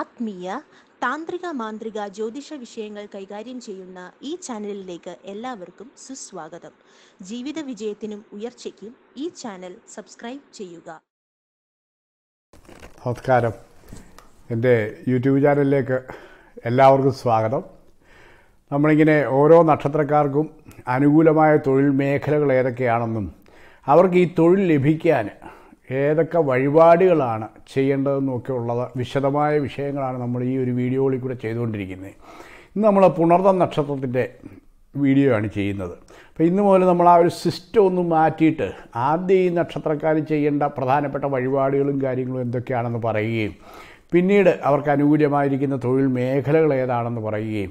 ആത്മീയ താന്ത്രിക മാന്ത്രിക ജ്യോതിഷ വിഷയങ്ങൾ കൈകാര്യം ചെയ്യുന്ന ഈ ചാനലിലേക്ക് എല്ലാവർക്കും സുസ്വാഗതം ജീവിത വിജയത്തിനും ഉയർച്ചയ്ക്കും ഈ ചാനൽ സബ്സ്ക്രൈബ് ചെയ്യുക നമസ്കാരം എൻ്റെ യൂട്യൂബ് ചാനലിലേക്ക് എല്ലാവർക്കും സ്വാഗതം നമ്മളിങ്ങനെ ഓരോ നക്ഷത്രക്കാർക്കും അനുകൂലമായ തൊഴിൽ മേഖലകൾ ഏതൊക്കെയാണെന്നും അവർക്ക് ഈ തൊഴിൽ ലഭിക്കാൻ ഏതൊക്കെ വഴിപാടുകളാണ് ചെയ്യേണ്ടതെന്നൊക്കെയുള്ളത് വിശദമായ വിഷയങ്ങളാണ് നമ്മൾ ഈ ഒരു വീഡിയോയിൽ കൂടെ ചെയ്തുകൊണ്ടിരിക്കുന്നത് ഇന്ന് നമ്മൾ പുണർദ നക്ഷത്രത്തിൻ്റെ വീഡിയോ ആണ് ചെയ്യുന്നത് അപ്പോൾ ഇന്ന് മുതൽ നമ്മൾ ആ ഒരു സിസ്റ്റം ഒന്ന് മാറ്റിയിട്ട് ആദ്യം ഈ നക്ഷത്രക്കാർ ചെയ്യേണ്ട പ്രധാനപ്പെട്ട വഴിപാടുകളും കാര്യങ്ങളും എന്തൊക്കെയാണെന്ന് പറയുകയും പിന്നീട് അവർക്ക് അനുകൂലമായിരിക്കുന്ന തൊഴിൽ മേഖലകൾ ഏതാണെന്ന് പറയുകയും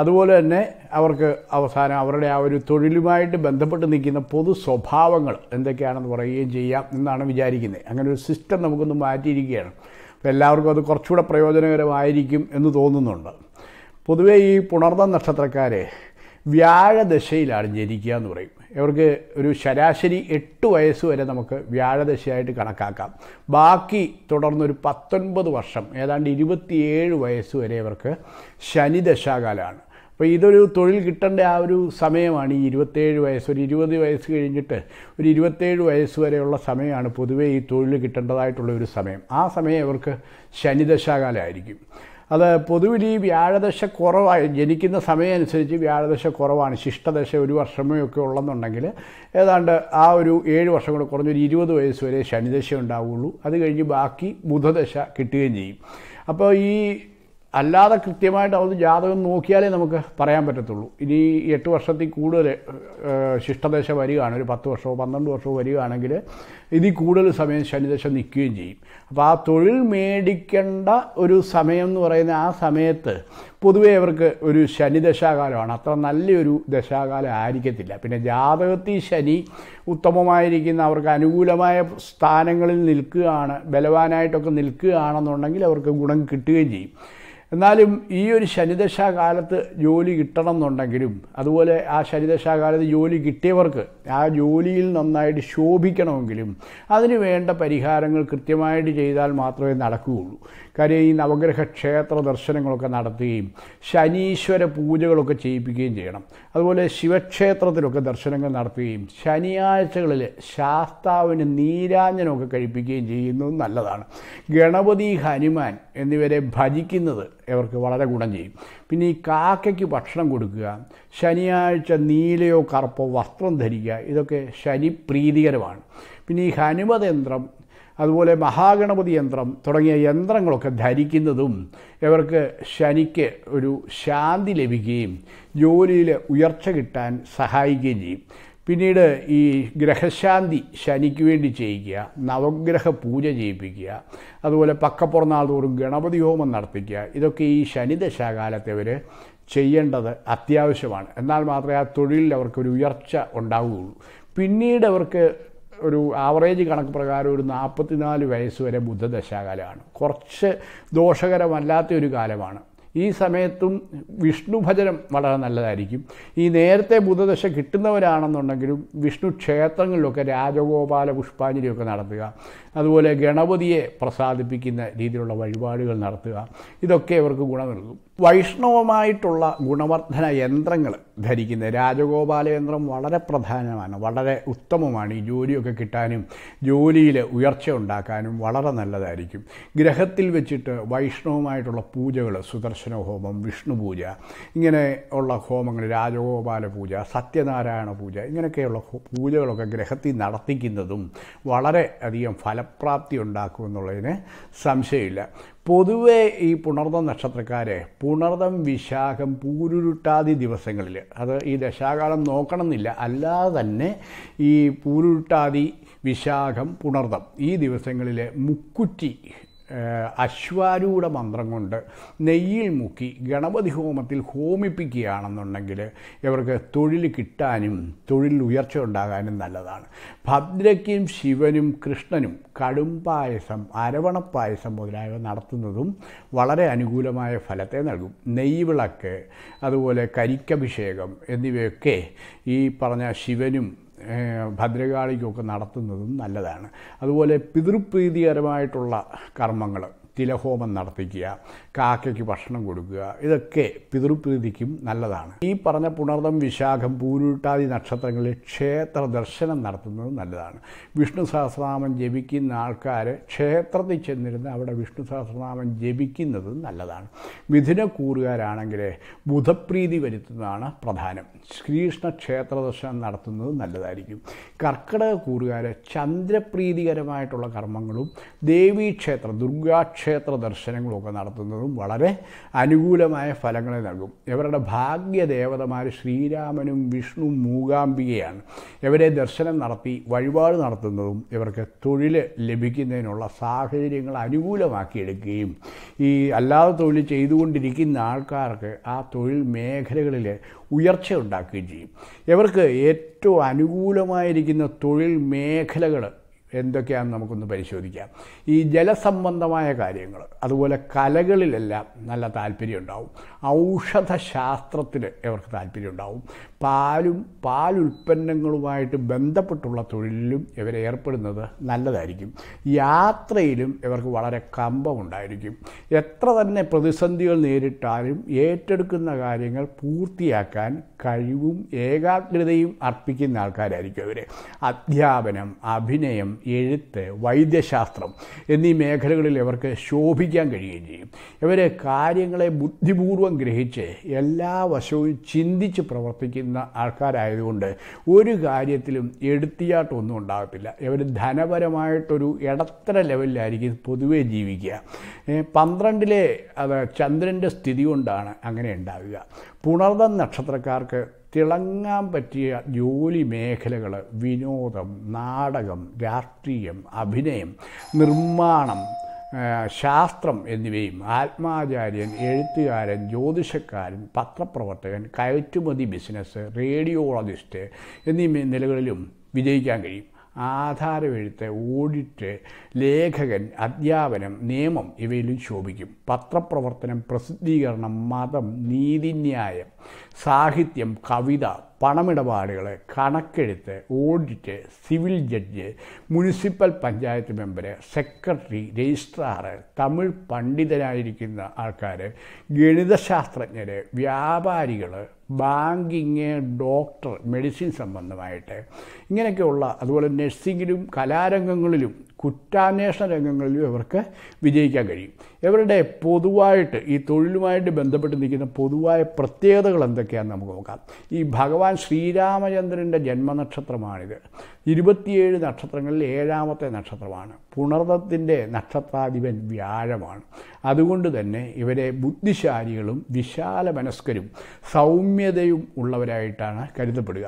അതുപോലെ തന്നെ അവർക്ക് അവസാനം അവരുടെ ആ ഒരു തൊഴിലുമായിട്ട് ബന്ധപ്പെട്ട് നിൽക്കുന്ന പൊതു സ്വഭാവങ്ങൾ എന്തൊക്കെയാണെന്ന് പറയുകയും ചെയ്യാം എന്നാണ് വിചാരിക്കുന്നത് അങ്ങനെ ഒരു സിസ്റ്റം നമുക്കൊന്ന് മാറ്റിയിരിക്കുകയാണ് അപ്പോൾ എല്ലാവർക്കും അത് കുറച്ചുകൂടെ പ്രയോജനകരമായിരിക്കും എന്ന് തോന്നുന്നുണ്ട് പൊതുവേ ഈ പുണർന്ന നക്ഷത്രക്കാരെ വ്യാഴദശയിലാണ് ജനിക്കുക എന്ന് പറയും ഇവർക്ക് ഒരു ശരാശരി എട്ട് വയസ്സ് വരെ നമുക്ക് വ്യാഴദശയായിട്ട് കണക്കാക്കാം ബാക്കി തുടർന്നൊരു പത്തൊൻപത് വർഷം ഏതാണ്ട് ഇരുപത്തിയേഴ് വയസ്സ് വരെ ഇവർക്ക് ശനിദശാകാലമാണ് അപ്പോൾ ഇതൊരു തൊഴിൽ കിട്ടേണ്ട ആ ഒരു സമയമാണ് ഈ ഇരുപത്തേഴ് വയസ്സ് ഒരു ഇരുപത് വയസ്സ് കഴിഞ്ഞിട്ട് ഒരു ഇരുപത്തേഴ് വയസ്സ് വരെയുള്ള സമയമാണ് പൊതുവേ ഈ തൊഴിൽ കിട്ടേണ്ടതായിട്ടുള്ള ഒരു സമയം ആ സമയം ഇവർക്ക് ശനിദശാകാലമായിരിക്കും അത് പൊതുവിൽ ഈ വ്യാഴദശ കുറവായി ജനിക്കുന്ന അനുസരിച്ച് വ്യാഴദശ കുറവാണ് ശിഷ്ടദശ ഒരു വർഷമേ ഒക്കെ ഉള്ളെന്നുണ്ടെങ്കിൽ ഏതാണ്ട് ആ ഒരു ഏഴ് വർഷം കൂടെ കുറഞ്ഞൊരു ഇരുപത് വയസ്സ് വരെ ശനിദശ ഉണ്ടാവുകയുള്ളൂ അത് കഴിഞ്ഞ് ബാക്കി ബുധദശ കിട്ടുകയും ചെയ്യും അപ്പോൾ ഈ അല്ലാതെ കൃത്യമായിട്ട് അവർ ജാതകം നോക്കിയാലേ നമുക്ക് പറയാൻ പറ്റത്തുള്ളൂ ഇനി എട്ട് വർഷത്തിൽ കൂടുതൽ ശിഷ്ടദശ വരികയാണ് ഒരു പത്ത് വർഷമോ പന്ത്രണ്ട് വർഷമോ വരികയാണെങ്കിൽ ഇനി കൂടുതൽ സമയം ശനിദശ നിൽക്കുകയും ചെയ്യും അപ്പോൾ ആ തൊഴിൽ മേടിക്കേണ്ട ഒരു സമയം എന്ന് പറയുന്ന ആ സമയത്ത് പൊതുവേ അവർക്ക് ഒരു ശനി ദശാകാലമാണ് അത്ര നല്ലൊരു ദശാകാലം ആയിരിക്കത്തില്ല പിന്നെ ജാതകത്തിൽ ശനി ഉത്തമമായിരിക്കുന്ന അവർക്ക് അനുകൂലമായ സ്ഥാനങ്ങളിൽ നിൽക്കുകയാണ് ബലവാനായിട്ടൊക്കെ നിൽക്കുകയാണെന്നുണ്ടെങ്കിൽ അവർക്ക് ഗുണം കിട്ടുകയും ചെയ്യും എന്നാലും ഈ ഒരു ശനിദശാകാലത്ത് ജോലി കിട്ടണം എന്നുണ്ടെങ്കിലും അതുപോലെ ആ ശനിദശാകാലത്ത് ജോലി കിട്ടിയവർക്ക് ആ ജോലിയിൽ നന്നായിട്ട് ശോഭിക്കണമെങ്കിലും അതിന് വേണ്ട പരിഹാരങ്ങൾ കൃത്യമായിട്ട് ചെയ്താൽ മാത്രമേ നടക്കുകയുള്ളൂ കാര്യം ഈ നവഗ്രഹ ക്ഷേത്ര ദർശനങ്ങളൊക്കെ നടത്തുകയും ശനീശ്വര പൂജകളൊക്കെ ചെയ്യിപ്പിക്കുകയും ചെയ്യണം അതുപോലെ ശിവക്ഷേത്രത്തിലൊക്കെ ദർശനങ്ങൾ നടത്തുകയും ശനിയാഴ്ചകളിൽ ശാസ്താവിന് നീരാഞ്ജനമൊക്കെ കഴിപ്പിക്കുകയും ചെയ്യുന്നതും നല്ലതാണ് ഗണപതി ഹനുമാൻ എന്നിവരെ ഭജിക്കുന്നത് ഇവർക്ക് വളരെ ഗുണം ചെയ്യും പിന്നെ ഈ കാക്കയ്ക്ക് ഭക്ഷണം കൊടുക്കുക ശനിയാഴ്ച നീലയോ കറുപ്പോ വസ്ത്രം ധരിക്കുക ഇതൊക്കെ ശനി പ്രീതികരമാണ് പിന്നെ ഈ ഹനുമതന്ത്രം അതുപോലെ മഹാഗണപതി യന്ത്രം തുടങ്ങിയ യന്ത്രങ്ങളൊക്കെ ധരിക്കുന്നതും ഇവർക്ക് ശനിക്ക് ഒരു ശാന്തി ലഭിക്കുകയും ജോലിയിൽ ഉയർച്ച കിട്ടാൻ സഹായിക്കുകയും ചെയ്യും പിന്നീട് ഈ ഗ്രഹശാന്തി ശനിക്ക് വേണ്ടി ചെയ്യിക്കുക നവഗ്രഹ പൂജ ചെയ്യിപ്പിക്കുക അതുപോലെ പക്കപ്പുറന്നാൾ തോറും ഗണപതി ഹോമം നടത്തിക്കുക ഇതൊക്കെ ഈ ശനിദശാകാലത്തെ അവർ ചെയ്യേണ്ടത് അത്യാവശ്യമാണ് എന്നാൽ മാത്രമേ ആ തൊഴിലിൽ അവർക്കൊരു ഉയർച്ച ഉണ്ടാവുകയുള്ളൂ പിന്നീട് അവർക്ക് ഒരു ആവറേജ് കണക്ക് പ്രകാരം ഒരു നാൽപ്പത്തിനാല് വയസ്സ് വരെ ബുദ്ധദശാകാലമാണ് കുറച്ച് ദോഷകരമല്ലാത്ത ഒരു കാലമാണ് ഈ സമയത്തും വിഷ്ണു ഭജനം വളരെ നല്ലതായിരിക്കും ഈ നേരത്തെ ബുധദശ കിട്ടുന്നവരാണെന്നുണ്ടെങ്കിലും വിഷ്ണു ക്ഷേത്രങ്ങളിലൊക്കെ രാജഗോപാല പുഷ്പാഞ്ജലിയൊക്കെ നടത്തുക അതുപോലെ ഗണപതിയെ പ്രസാദിപ്പിക്കുന്ന രീതിയിലുള്ള വഴിപാടുകൾ നടത്തുക ഇതൊക്കെ ഇവർക്ക് ഗുണം നൽകും വൈഷ്ണവമായിട്ടുള്ള ഗുണവർദ്ധന യന്ത്രങ്ങൾ ധരിക്കുന്ന രാജഗോപാല യന്ത്രം വളരെ പ്രധാനമാണ് വളരെ ഉത്തമമാണ് ഈ ജോലിയൊക്കെ കിട്ടാനും ജോലിയിൽ ഉയർച്ച ഉണ്ടാക്കാനും വളരെ നല്ലതായിരിക്കും ഗ്രഹത്തിൽ വെച്ചിട്ട് വൈഷ്ണവമായിട്ടുള്ള പൂജകൾ സുദർശന ഹോമം വിഷ്ണു പൂജ ഇങ്ങനെ ഉള്ള ഹോമങ്ങൾ രാജഗോപാല പൂജ സത്യനാരായണ പൂജ ഇങ്ങനെയൊക്കെയുള്ള പൂജകളൊക്കെ ഗ്രഹത്തിൽ നടത്തിക്കുന്നതും വളരെ അധികം ഫലം ഫലപ്രാപ്തി ഉണ്ടാക്കുമെന്നുള്ളതിന് സംശയമില്ല പൊതുവേ ഈ പുണർന്നം നക്ഷത്രക്കാരെ പുണർദം വിശാഖം പൂരുരുട്ടാതി ദിവസങ്ങളിൽ അത് ഈ ദശാകാലം നോക്കണമെന്നില്ല അല്ലാതെ തന്നെ ഈ പൂരുരുട്ടാതി വിശാഖം പുണർന്നം ഈ ദിവസങ്ങളിൽ മുക്കുറ്റി അശ്വാരൂഢ മന്ത്രം കൊണ്ട് നെയ്യിൽ മുക്കി ഗണപതി ഹോമത്തിൽ ഹോമിപ്പിക്കുകയാണെന്നുണ്ടെങ്കിൽ ഇവർക്ക് തൊഴിൽ കിട്ടാനും തൊഴിൽ ഉയർച്ച ഉണ്ടാകാനും നല്ലതാണ് ഭദ്രയ്ക്കും ശിവനും കൃഷ്ണനും കടും പായസം അരവണപ്പായസം മുതലായവ നടത്തുന്നതും വളരെ അനുകൂലമായ ഫലത്തെ നൽകും വിളക്ക് അതുപോലെ കരിക്കഭിഷേകം എന്നിവയൊക്കെ ഈ പറഞ്ഞ ശിവനും ഭദ്രകാളിക്കൊക്കെ നടത്തുന്നതും നല്ലതാണ് അതുപോലെ പിതൃപ്രീതികരമായിട്ടുള്ള കർമ്മങ്ങൾ തിലഹോമം നടത്തിക്കുക കാക്കയ്ക്ക് ഭക്ഷണം കൊടുക്കുക ഇതൊക്കെ പിതൃപ്രീതിക്കും നല്ലതാണ് ഈ പറഞ്ഞ പുണർദം വിശാഖം പൂരുട്ടാതി നക്ഷത്രങ്ങളിൽ ക്ഷേത്ര ദർശനം നടത്തുന്നത് നല്ലതാണ് വിഷ്ണു സഹസ്രനാമം ജപിക്കുന്ന ആൾക്കാർ ക്ഷേത്രത്തിൽ ചെന്നിരുന്ന് അവിടെ വിഷ്ണു സഹസ്രനാമം ജപിക്കുന്നത് നല്ലതാണ് മിഥുനക്കൂറുകാരാണെങ്കിൽ ബുധപ്രീതി വരുത്തുന്നതാണ് പ്രധാനം ശ്രീകൃഷ്ണ ക്ഷേത്ര ദർശനം നടത്തുന്നത് നല്ലതായിരിക്കും കർക്കിടക കൂറുകാർ ചന്ദ്രപ്രീതികരമായിട്ടുള്ള കർമ്മങ്ങളും ദേവീക്ഷേത്ര ദുർഗാക്ഷേത്ര ദർശനങ്ങളും ഒക്കെ നടത്തുന്നത് മന്ത്രവും വളരെ അനുകൂലമായ ഫലങ്ങളെ നൽകും ഇവരുടെ ഭാഗ്യദേവതമാർ ശ്രീരാമനും വിഷ്ണു മൂകാംബികയാണ് ഇവരെ ദർശനം നടത്തി വഴിപാട് നടത്തുന്നതും ഇവർക്ക് തൊഴിൽ ലഭിക്കുന്നതിനുള്ള സാഹചര്യങ്ങൾ അനുകൂലമാക്കിയെടുക്കുകയും ഈ അല്ലാതെ തൊഴിൽ ചെയ്തുകൊണ്ടിരിക്കുന്ന ആൾക്കാർക്ക് ആ തൊഴിൽ മേഖലകളിൽ ഉയർച്ച ഉണ്ടാക്കുകയും ചെയ്യും ഇവർക്ക് ഏറ്റവും അനുകൂലമായിരിക്കുന്ന തൊഴിൽ മേഖലകൾ എന്തൊക്കെയാണെന്ന് നമുക്കൊന്ന് പരിശോധിക്കാം ഈ ജലസംബന്ധമായ കാര്യങ്ങൾ അതുപോലെ കലകളിലെല്ലാം നല്ല താല്പര്യം ഉണ്ടാവും ഔഷധശാസ്ത്രത്തിൽ ഇവർക്ക് താല്പര്യം ഉണ്ടാവും പാലും പാൽ ഉൽപ്പന്നങ്ങളുമായിട്ട് ബന്ധപ്പെട്ടുള്ള തൊഴിലിലും ഇവരെ ഏർപ്പെടുന്നത് നല്ലതായിരിക്കും യാത്രയിലും ഇവർക്ക് വളരെ കമ്പമുണ്ടായിരിക്കും എത്ര തന്നെ പ്രതിസന്ധികൾ നേരിട്ടാലും ഏറ്റെടുക്കുന്ന കാര്യങ്ങൾ പൂർത്തിയാക്കാൻ കഴിവും ഏകാഗ്രതയും അർപ്പിക്കുന്ന ആൾക്കാരായിരിക്കും അവർ അധ്യാപനം അഭിനയം എഴുത്ത് വൈദ്യശാസ്ത്രം എന്നീ മേഖലകളിൽ ഇവർക്ക് ശോഭിക്കാൻ കഴിയുകയും ചെയ്യും ഇവർ കാര്യങ്ങളെ ബുദ്ധിപൂർവം ഗ്രഹിച്ച് എല്ലാ വശവും ചിന്തിച്ച് പ്രവർത്തിക്കുന്ന ആൾക്കാരായതുകൊണ്ട് ഒരു കാര്യത്തിലും എടുത്തിയാട്ടൊന്നും ഉണ്ടാകത്തില്ല ഇവർ ധനപരമായിട്ടൊരു ഇടത്തര ലെവലിലായിരിക്കും പൊതുവേ ജീവിക്കുക പന്ത്രണ്ടിലെ അത് ചന്ദ്രൻ്റെ സ്ഥിതി കൊണ്ടാണ് അങ്ങനെ ഉണ്ടാവുക പുണർദം നക്ഷത്രക്കാർക്ക് തിളങ്ങാൻ പറ്റിയ ജോലി മേഖലകൾ വിനോദം നാടകം രാഷ്ട്രീയം അഭിനയം നിർമ്മാണം ശാസ്ത്രം എന്നിവയും ആത്മാചാര്യൻ എഴുത്തുകാരൻ ജ്യോതിഷക്കാരൻ പത്രപ്രവർത്തകൻ കയറ്റുമതി ബിസിനസ് റേഡിയോളജിസ്റ്റ് എന്നീ നിലകളിലും വിജയിക്കാൻ കഴിയും ആധാരമെഴുത്ത് ഓഡിറ്റ് ലേഖകൻ അധ്യാപനം നിയമം ഇവയിലും ശോഭിക്കും പത്രപ്രവർത്തനം പ്രസിദ്ധീകരണം മതം നീതിന്യായം സാഹിത്യം കവിത പണമിടപാടുകളെ കണക്കെടുത്ത് audit civil judge municipal panchayat member secretary registrar Tamil പണ്ഡിതനായിരിക്കുന്ന ആൾക്കാർ ഗണിതശാസ്ത്രജ്ഞർ വ്യാപാരികൾ ബാങ്കിങ് ഡോക്ടർ മെഡിസിൻ സംബന്ധമായിട്ട് ഇങ്ങനെയൊക്കെയുള്ള അതുപോലെ നഴ്സിങ്ങിലും കലാരംഗങ്ങളിലും കുറ്റാന്വേഷണ രംഗങ്ങളിലും ഇവർക്ക് വിജയിക്കാൻ കഴിയും ഇവരുടെ പൊതുവായിട്ട് ഈ തൊഴിലുമായിട്ട് ബന്ധപ്പെട്ട് നിൽക്കുന്ന പൊതുവായ പ്രത്യേകതകൾ എന്തൊക്കെയാണെന്ന് നമുക്ക് നോക്കാം ഈ ഭഗവാൻ ശ്രീരാമചന്ദ്രൻ്റെ ജന്മനക്ഷത്രമാണിത് ഇരുപത്തിയേഴ് നക്ഷത്രങ്ങളിൽ ഏഴാമത്തെ നക്ഷത്രമാണ് പുണർദത്തിൻ്റെ നക്ഷത്രാധിപൻ വ്യാഴമാണ് അതുകൊണ്ട് തന്നെ ഇവരെ ബുദ്ധിശാലികളും വിശാല മനസ്കരും സൗമ്യതയും ഉള്ളവരായിട്ടാണ് കരുതപ്പെടുക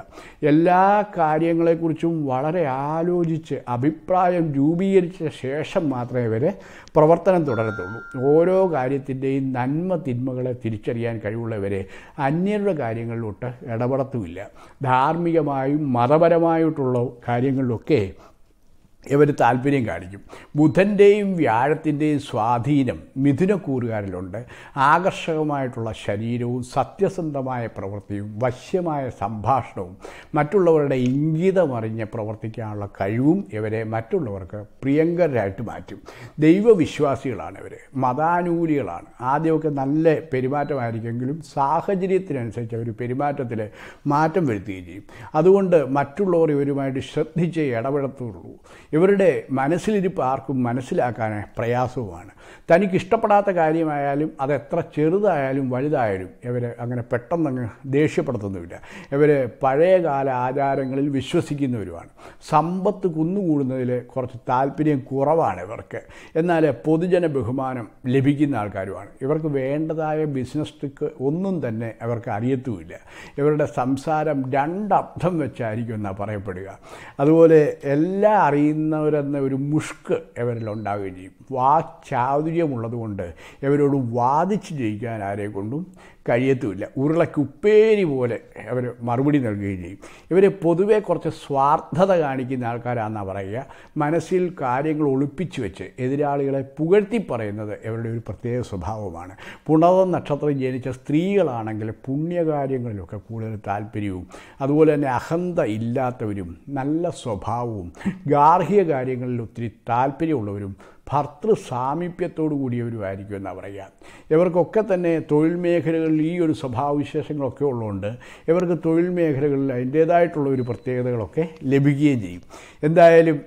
എല്ലാ കാര്യങ്ങളെക്കുറിച്ചും വളരെ ആലോചിച്ച് അഭിപ്രായം രൂപ രൂപീകരിച്ച ശേഷം മാത്രമേ വരെ പ്രവർത്തനം തുടരത്തുള്ളൂ ഓരോ കാര്യത്തിൻ്റെയും നന്മ തിന്മകളെ തിരിച്ചറിയാൻ കഴിവുള്ളവരെ അന്യരുടെ കാര്യങ്ങളിലോട്ട് ഇടപെടത്തുമില്ല ധാർമ്മികമായും മതപരമായിട്ടുള്ള കാര്യങ്ങളിലൊക്കെ ഇവർ താല്പര്യം കാണിക്കും ബുധൻ്റെയും വ്യാഴത്തിൻ്റെയും സ്വാധീനം മിഥുനക്കൂറുകാരിലുണ്ട് ആകർഷകമായിട്ടുള്ള ശരീരവും സത്യസന്ധമായ പ്രവൃത്തിയും വശ്യമായ സംഭാഷണവും മറ്റുള്ളവരുടെ ഇംഗിതമറിഞ്ഞ് പ്രവർത്തിക്കാനുള്ള കഴിവും ഇവരെ മറ്റുള്ളവർക്ക് പ്രിയങ്കരായിട്ട് മാറ്റും ദൈവവിശ്വാസികളാണ് ഇവർ മതാനുകൂലികളാണ് ആദ്യമൊക്കെ നല്ല പെരുമാറ്റമായിരിക്കുമെങ്കിലും സാഹചര്യത്തിനനുസരിച്ച് അവർ പെരുമാറ്റത്തിൽ മാറ്റം വരുത്തുകയും ചെയ്യും അതുകൊണ്ട് മറ്റുള്ളവർ ഇവരുമായിട്ട് ശ്രദ്ധിച്ച് ഇടപെടത്തുള്ളൂ ഇവരുടെ മനസ്സിലിരിപ്പ് ആർക്കും മനസ്സിലാക്കാൻ പ്രയാസവുമാണ് തനിക്ക് ഇഷ്ടപ്പെടാത്ത കാര്യമായാലും അത് എത്ര ചെറുതായാലും വലുതായാലും ഇവരെ അങ്ങനെ പെട്ടെന്നങ്ങ് ദേഷ്യപ്പെടുത്തുന്നുമില്ല ഇവർ പഴയകാല ആചാരങ്ങളിൽ വിശ്വസിക്കുന്നവരുമാണ് സമ്പത്ത് കുന്നുകൂടുന്നതിൽ കുറച്ച് താല്പര്യം കുറവാണ് ഇവർക്ക് എന്നാൽ പൊതുജന ബഹുമാനം ലഭിക്കുന്ന ആൾക്കാരുമാണ് ഇവർക്ക് വേണ്ടതായ ബിസിനസ് ട്രിക്ക് ഒന്നും തന്നെ അവർക്ക് അറിയത്തുമില്ല ഇവരുടെ സംസാരം രണ്ടർത്ഥം വെച്ചായിരിക്കും എന്നാണ് പറയപ്പെടുക അതുപോലെ എല്ലാ അറിയുന്ന പറയുന്നവരെന്ന ഒരു മുഷ്ക് ഇവരിൽ ഉണ്ടാവുകയും ചെയ്യും വാ ചാതുര്യമുള്ളതുകൊണ്ട് ഇവരോട് വാദിച്ച് ജയിക്കാൻ ആരെ കൊണ്ടും കഴിയത്തുമില്ല ഉരുളക്കുപ്പേരി പോലെ അവർ മറുപടി നൽകുകയും ചെയ്യും ഇവർ പൊതുവെ കുറച്ച് സ്വാർത്ഥത കാണിക്കുന്ന ആൾക്കാരാണെന്നാണ് പറയുക മനസ്സിൽ കാര്യങ്ങൾ ഒളിപ്പിച്ചു വെച്ച് എതിരാളികളെ പുകഴ്ത്തി പറയുന്നത് ഇവരുടെ ഒരു പ്രത്യേക സ്വഭാവമാണ് പുണത നക്ഷത്രം ജനിച്ച സ്ത്രീകളാണെങ്കിൽ പുണ്യകാര്യങ്ങളിലൊക്കെ കൂടുതൽ താല്പര്യവും അതുപോലെ തന്നെ അഹന്ത ഇല്ലാത്തവരും നല്ല സ്വഭാവവും ഗാർഹിക കാര്യങ്ങളിൽ ഒത്തിരി താല്പര്യമുള്ളവരും ഭർത്തൃ സാമീപ്യത്തോടു കൂടിയവരുമായിരിക്കും എന്ന് പറയുക ഇവർക്കൊക്കെ തന്നെ തൊഴിൽ മേഖലകളിൽ ഈ ഒരു സ്വഭാവവിശേഷങ്ങളൊക്കെ ഉള്ളതുകൊണ്ട് ഇവർക്ക് തൊഴിൽ മേഖലകളിൽ അതിൻ്റേതായിട്ടുള്ള ഒരു പ്രത്യേകതകളൊക്കെ ലഭിക്കുകയും ചെയ്യും എന്തായാലും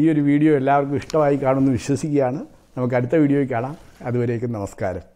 ഈ ഒരു വീഡിയോ എല്ലാവർക്കും ഇഷ്ടമായി കാണുമെന്ന് വിശ്വസിക്കുകയാണ് നമുക്ക് അടുത്ത വീഡിയോയിൽ കാണാം അതുവരേക്കും നമസ്കാരം